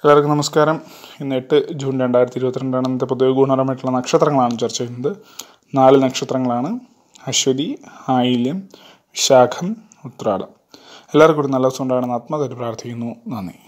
എല്ലാവർക്കും നമസ്കാരം ഇന്ന് എട്ട് ജൂൺ രണ്ടായിരത്തി ഇരുപത്തിരണ്ടാണ് ഇന്നത്തെ പൊതുവെ ഗുണപരമായിട്ടുള്ള നക്ഷത്രങ്ങളാണ് ചർച്ച ചെയ്യുന്നത് നാല് നക്ഷത്രങ്ങളാണ് അശ്വതി ആയില്യം ശാഖം ഉത്രാടം എല്ലാവർക്കും ഒരു നല്ല ദിവസം ഉണ്ടാകണമെന്ന് ആത്മാതായിട്ട് പ്രാർത്ഥിക്കുന്നു നന്ദി